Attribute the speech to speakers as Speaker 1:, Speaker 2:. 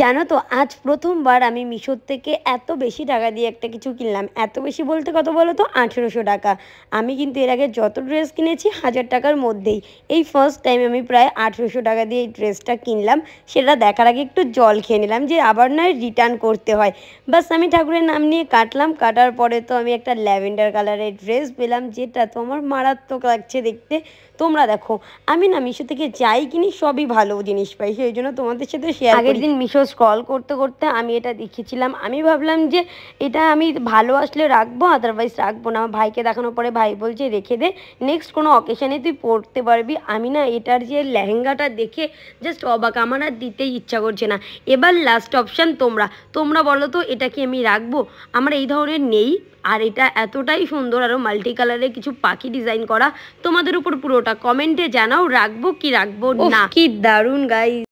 Speaker 1: জানো তো আজ প্রথমবার আমি মিশোর থেকে এত বেশি টাকা দিয়ে একটা কিছু কিনলাম এত বেশি বলতে কত বলো তো আঠেরোশো টাকা আমি কিন্তু এর আগে যত ড্রেস কিনেছি হাজার টাকার মধ্যেই এই ফার্স্ট টাইম আমি প্রায় আঠেরোশো টাকা দিয়ে এই ড্রেসটা কিনলাম সেটা দেখার আগে একটু জল খেয়ে নিলাম যে আবার নয় রিটার্ন করতে হয় বাস আমি ঠাকুরের নাম নিয়ে কাটলাম কাটার পরে তো আমি একটা ল্যাভেন্ডার কালারের ড্রেস পেলাম যেটা তো আমার মারাত্মক লাগছে দেখতে তোমরা দেখো আমি না মিশো থেকে যাই কিনি সবই ভালো জিনিস পাই সেই জন্য তোমাদের সাথে শেয়ার আগের দিন মিশো সো স্ক্রল করতে করতে আমি এটা দেখেছিলাম আমি ভাবলাম যে এটা আমি ভালো আসলে রাখবো আদারওয়াইজ রাখবো না আমার ভাইকে দেখানোর পরে ভাই বলছে রেখে দে নেক্সট কোনো অকেশানে তুই পড়তে পারবি আমি না এটার যে লেহেঙ্গাটা দেখে জাস্ট অবাক আমার আর দিতেই ইচ্ছা করছে না এবার লাস্ট অপশান তোমরা তোমরা বলো তো এটা কি আমি রাখবো আমার এই ধরনের নেই আর এটা এতটাই সুন্দর আরও মাল্টি কালারে কিছু পাখি ডিজাইন করা তোমাদের উপর পুরোটা কমেন্টে জানাও রাখবো কি রাখবো না কি
Speaker 2: দারুণ গাই